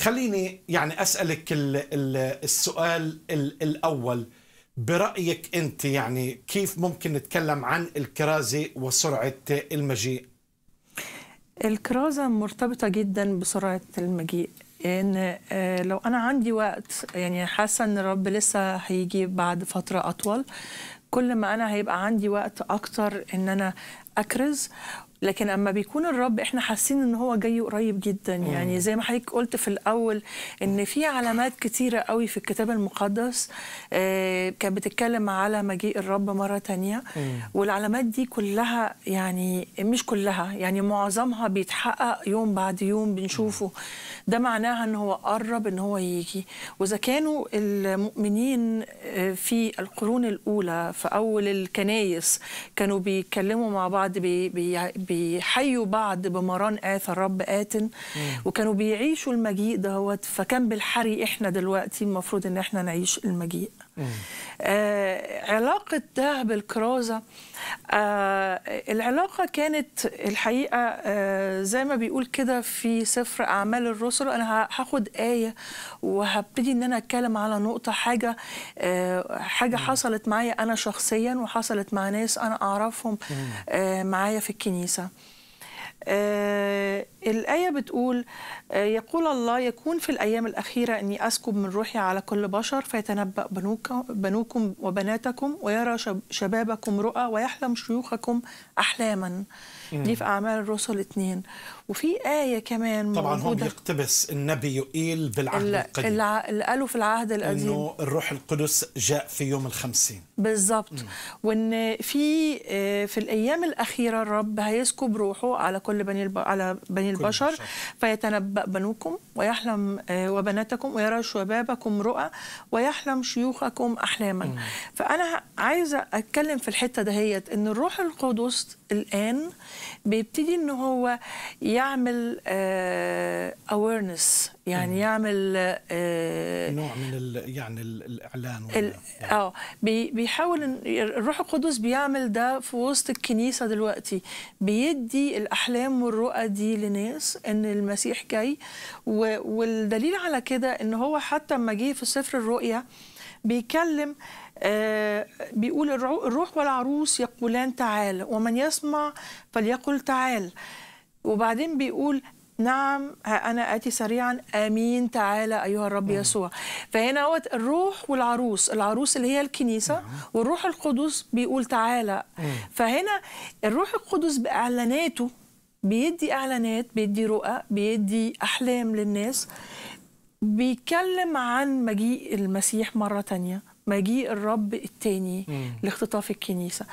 خليني يعني اسالك السؤال الاول برايك انت يعني كيف ممكن نتكلم عن الكرازه وسرعه المجيء الكرازه مرتبطه جدا بسرعه المجيء ان آه، لو انا عندي وقت يعني حاسه ان الرب لسه هيجي بعد فتره اطول كل ما انا هيبقى عندي وقت اكتر ان انا اكرز لكن اما بيكون الرب احنا حاسين ان هو جاي قريب جدا يعني زي ما حضرتك قلت في الاول ان في علامات كثيره قوي في الكتاب المقدس آه، كانت بتتكلم على مجيء الرب مره تانية والعلامات دي كلها يعني مش كلها يعني معظمها بيتحقق يوم بعد يوم بنشوفه ده معناها ان هو قرب ان هو يجي واذا كانوا المؤمنين آه، في القرون الاولى في اول الكنايس كانوا بيتكلموا مع بعض بي بي بيحيوا بعض بمران آثر رب آتن وكانوا بيعيشوا المجيء دهوت فكان بالحري إحنا دلوقتي المفروض إن إحنا نعيش المجيء آه علاقة ده بالكرازة آه العلاقة كانت الحقيقة آه زي ما بيقول كده في سفر أعمال الرسل أنا هاخد آية وهبتدي إن أنا أتكلم على نقطة حاجة آه حاجة حصلت معايا أنا شخصيا وحصلت مع ناس أنا أعرفهم آه معايا في الكنيسة آه الآية بتقول آه يقول الله يكون في الأيام الأخيرة أني أسكب من روحي على كل بشر فيتنبأ بنوكم, بنوكم وبناتكم ويرى شبابكم رؤى ويحلم شيوخكم أحلاما دي في أعمال الرسل اثنين وفي آية كمان طبعا هم يقتبس النبي يقيل بالعهد القديم اللي قالوا في العهد القديم أنه الروح القدس جاء في يوم الخمسين بالظبط وأن في آه في الأيام الأخيرة الرب هيسكب روحه على كل كل بني الب... على بني البشر, فيتنبأ بنوكم ويحلم آه، وبناتكم ويرى شبابكم رؤى ويحلم شيوخكم أحلاما مم. فأنا عايزة أتكلم في الحتة دهيت إن الروح القدس الان بيبتدي ان هو يعمل اورنس آه، يعني يعمل آه نوع من ال يعني الـ الاعلان اه بي بيحاول الروح القدس بيعمل ده في وسط الكنيسه دلوقتي بيدي الاحلام والرؤى دي لناس ان المسيح جاي والدليل على كده ان هو حتى لما جه في سفر الرؤيا آه بيكلم آه، بيقول الروح والعروس يقولان تعال ومن يسمع فليقل تعال وبعدين بيقول نعم أنا آتي سريعا آمين تعالى أيها الرب نعم. يسوع فهنا هو الروح والعروس العروس اللي هي الكنيسة نعم. والروح القدس بيقول تعالى فهنا الروح القدس بإعلاناته بيدي إعلانات بيدي رؤى بيدي أحلام للناس بيتكلم عن مجيء المسيح مرة تانية مجيء الرب التاني لاختطاف الكنيسة